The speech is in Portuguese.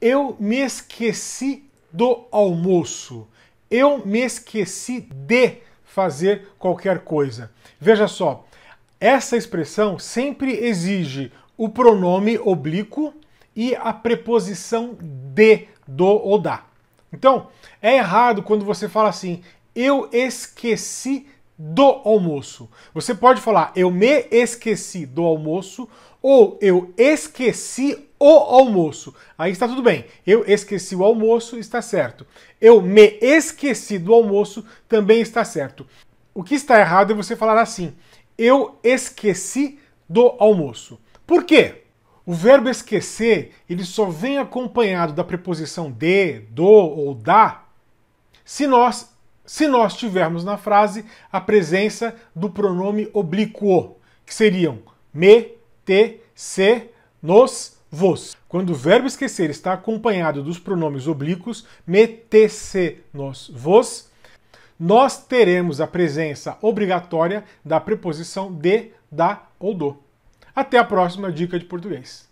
Eu me esqueci do almoço. Eu me esqueci de fazer qualquer coisa. Veja só, essa expressão sempre exige o pronome oblíquo e a preposição de, do ou da. Então, é errado quando você fala assim, eu esqueci do almoço. Você pode falar eu me esqueci do almoço ou eu esqueci o almoço. Aí está tudo bem. Eu esqueci o almoço, está certo. Eu me esqueci do almoço também está certo. O que está errado é você falar assim: eu esqueci do almoço. Por quê? O verbo esquecer, ele só vem acompanhado da preposição de, do ou da se nós se nós tivermos na frase a presença do pronome oblíquo, que seriam me, te, se, nos, vos. Quando o verbo esquecer está acompanhado dos pronomes oblíquos me, te, se, nos, vos, nós teremos a presença obrigatória da preposição de, da ou do. Até a próxima dica de português.